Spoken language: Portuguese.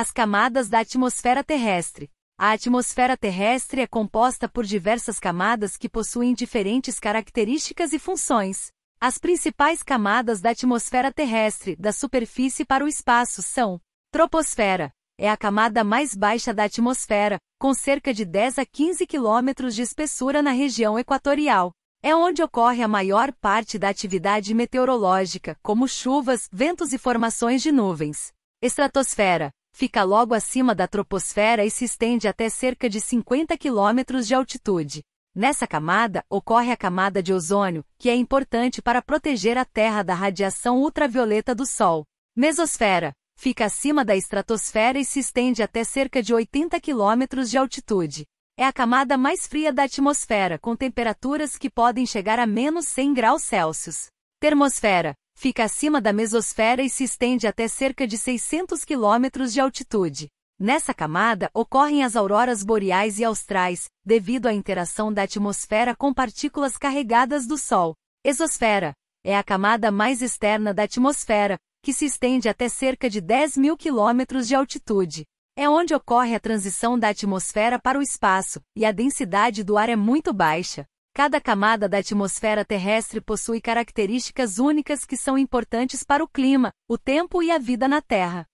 as camadas da atmosfera terrestre. A atmosfera terrestre é composta por diversas camadas que possuem diferentes características e funções. As principais camadas da atmosfera terrestre, da superfície para o espaço, são troposfera, é a camada mais baixa da atmosfera, com cerca de 10 a 15 quilômetros de espessura na região equatorial. É onde ocorre a maior parte da atividade meteorológica, como chuvas, ventos e formações de nuvens. Estratosfera fica logo acima da troposfera e se estende até cerca de 50 quilômetros de altitude. Nessa camada, ocorre a camada de ozônio, que é importante para proteger a Terra da radiação ultravioleta do Sol. Mesosfera. Fica acima da estratosfera e se estende até cerca de 80 quilômetros de altitude. É a camada mais fria da atmosfera, com temperaturas que podem chegar a menos 100 graus Celsius. Termosfera. Fica acima da mesosfera e se estende até cerca de 600 km de altitude. Nessa camada ocorrem as auroras boreais e austrais, devido à interação da atmosfera com partículas carregadas do Sol. Exosfera é a camada mais externa da atmosfera, que se estende até cerca de 10 mil km de altitude. É onde ocorre a transição da atmosfera para o espaço, e a densidade do ar é muito baixa. Cada camada da atmosfera terrestre possui características únicas que são importantes para o clima, o tempo e a vida na Terra.